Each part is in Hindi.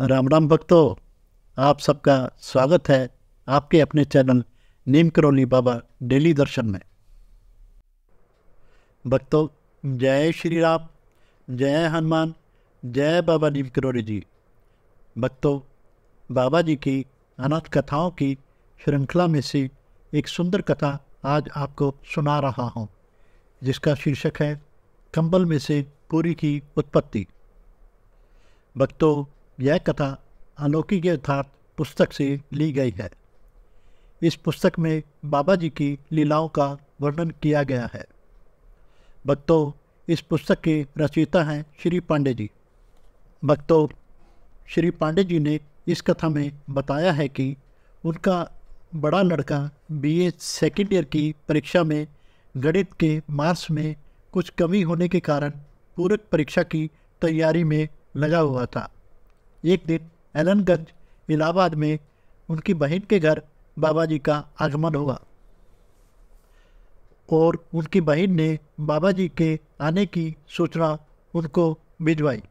राम राम भक्तों आप सबका स्वागत है आपके अपने चैनल नीम करौली बाबा डेली दर्शन में भक्तों जय श्री राम जय हनुमान जय बाबा नीम करौली जी भक्तों बाबा जी की अनाथ कथाओं की श्रृंखला में से एक सुंदर कथा आज आपको सुना रहा हूँ जिसका शीर्षक है कंबल में से पूरी की उत्पत्ति भक्तों यह कथा अनोखी के यथार्थ पुस्तक से ली गई है इस पुस्तक में बाबा जी की लीलाओं का वर्णन किया गया है भक्तों इस पुस्तक के रचयिता हैं श्री पांडे जी भक्तों श्री पांडे जी ने इस कथा में बताया है कि उनका बड़ा लड़का बीए सेकेंड ईयर की परीक्षा में गणित के मार्क्स में कुछ कमी होने के कारण पूरक परीक्षा की तैयारी में लगा हुआ था एक दिन एलनगंज इलाहाबाद में उनकी बहन के घर बाबा जी का आगमन हुआ और उनकी बहन ने बाबा जी के आने की सूचना उनको भिजवाई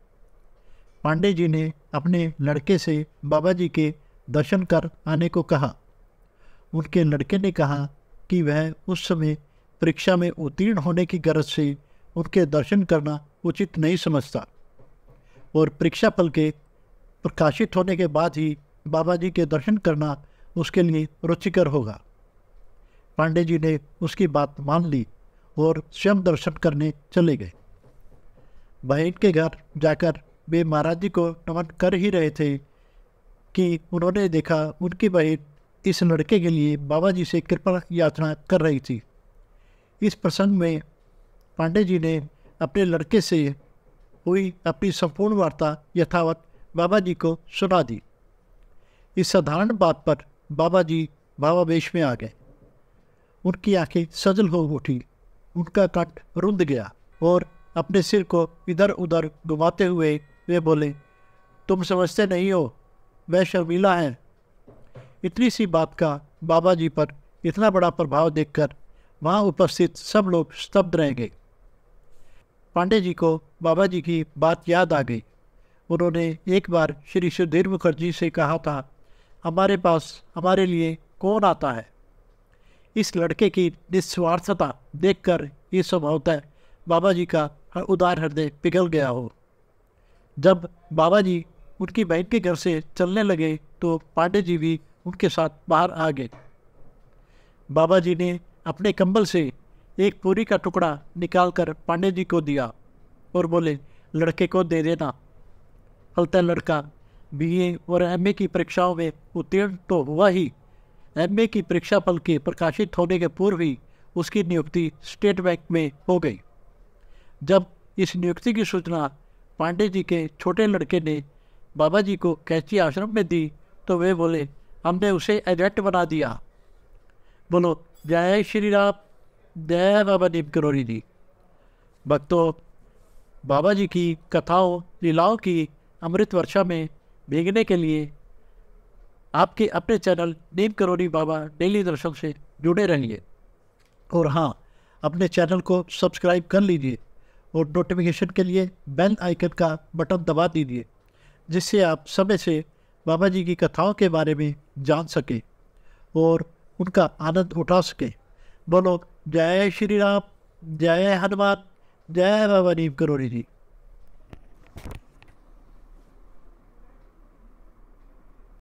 पांडे जी ने अपने लड़के से बाबा जी के दर्शन कर आने को कहा उनके लड़के ने कहा कि वह उस समय परीक्षा में उत्तीर्ण होने की गरज से उनके दर्शन करना उचित नहीं समझता और परीक्षा पल के प्रकाशित होने के बाद ही बाबा जी के दर्शन करना उसके लिए रुचिकर होगा पांडे जी ने उसकी बात मान ली और स्वयं दर्शन करने चले गए बहन के घर जाकर वे महाराज जी को नमन कर ही रहे थे कि उन्होंने देखा उनकी बहन इस लड़के के लिए बाबा जी से कृपा याचना कर रही थी इस प्रसंग में पांडे जी ने अपने लड़के से हुई अपनी संपूर्ण वार्ता यथावत बाबा जी को सुना दी इस साधारण बात पर बाबा जी भावावेश में आ गए उनकी आंखें सजल हो उठी उनका कंठ रुंध गया और अपने सिर को इधर उधर घुमाते हुए वे बोले तुम समझते नहीं हो वह शर्मीला है इतनी सी बात का बाबा जी पर इतना बड़ा प्रभाव देखकर वहाँ उपस्थित सब लोग स्तब्ध रह गए पांडे जी को बाबा जी की बात याद आ गई उन्होंने एक बार श्री सुधीर मुखर्जी से कहा था हमारे पास हमारे लिए कौन आता है इस लड़के की निस्वार्थता देखकर ये स्वभावतः बाबा जी का उदार हृदय पिघल गया हो जब बाबा जी उनकी बहन के घर से चलने लगे तो पांडे जी भी उनके साथ बाहर आ गए बाबा जी ने अपने कंबल से एक पूरी का टुकड़ा निकालकर पांडे जी को दिया और बोले लड़के को दे देना फलता लड़का बीए और एमए की परीक्षाओं में उत्तीर्ण तो हुआ ही एमए की परीक्षा फल के प्रकाशित होने के पूर्व ही उसकी नियुक्ति स्टेट बैंक में हो गई जब इस नियुक्ति की सूचना पांडे जी के छोटे लड़के ने बाबा जी को कैची आश्रम में दी तो वे बोले हमने उसे एजेंट बना दिया बोलो जय श्री राम जय बाबा दीप करोरी जी भक्तों बाबा जी की कथाओं लीलाओं की अमृत वर्षा में भेगने के लिए आपके अपने चैनल नीम करोनी बाबा डेली दर्शन से जुड़े रहिए और हाँ अपने चैनल को सब्सक्राइब कर लीजिए और नोटिफिकेशन के लिए बेल आइकन का बटन दबा दीजिए जिससे आप समय से बाबा जी की कथाओं के बारे में जान सकें और उनका आनंद उठा सकें बोलो जय श्री राम जय हनुमान जय बाबा नीम करोड़ी जी